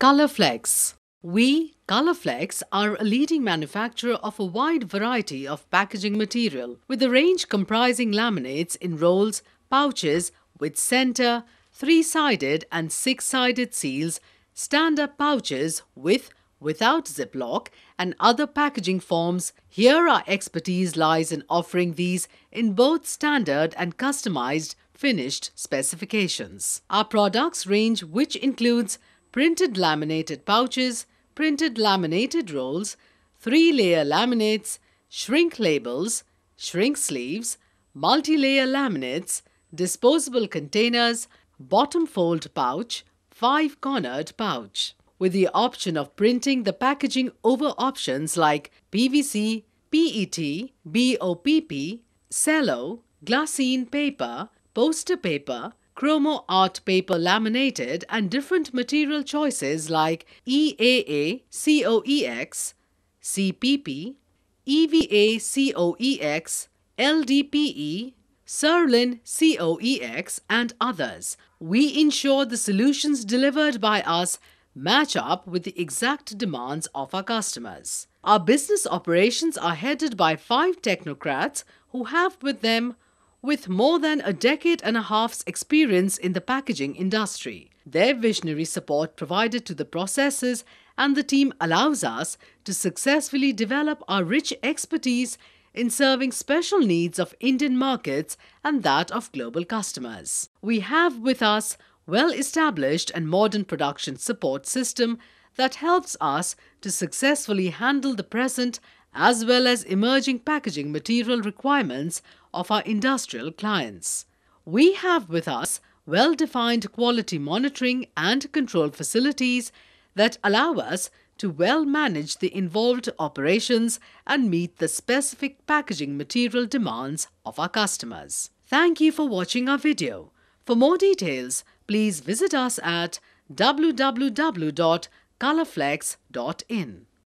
Colorflex. We, Colorflex, are a leading manufacturer of a wide variety of packaging material, with a range comprising laminates in rolls, pouches with center, three-sided and six-sided seals, stand-up pouches with, without ziplock and other packaging forms. Here our expertise lies in offering these in both standard and customized finished specifications. Our products range which includes printed laminated pouches, printed laminated rolls, three-layer laminates, shrink labels, shrink sleeves, multi-layer laminates, disposable containers, bottom fold pouch, five-cornered pouch with the option of printing the packaging over options like PVC, PET, BOPP, cello, glassine paper, poster paper, chromo art paper laminated and different material choices like EAA COEX, CPP, EVA COEX, LDPE, Serlin COEX and others. We ensure the solutions delivered by us match up with the exact demands of our customers. Our business operations are headed by five technocrats who have with them with more than a decade and a half's experience in the packaging industry. Their visionary support provided to the processes and the team allows us to successfully develop our rich expertise in serving special needs of Indian markets and that of global customers. We have with us well-established and modern production support system that helps us to successfully handle the present as well as emerging packaging material requirements of our industrial clients. We have with us well-defined quality monitoring and control facilities that allow us to well manage the involved operations and meet the specific packaging material demands of our customers. Thank you for watching our video. For more details, please visit us at www.colorflex.in.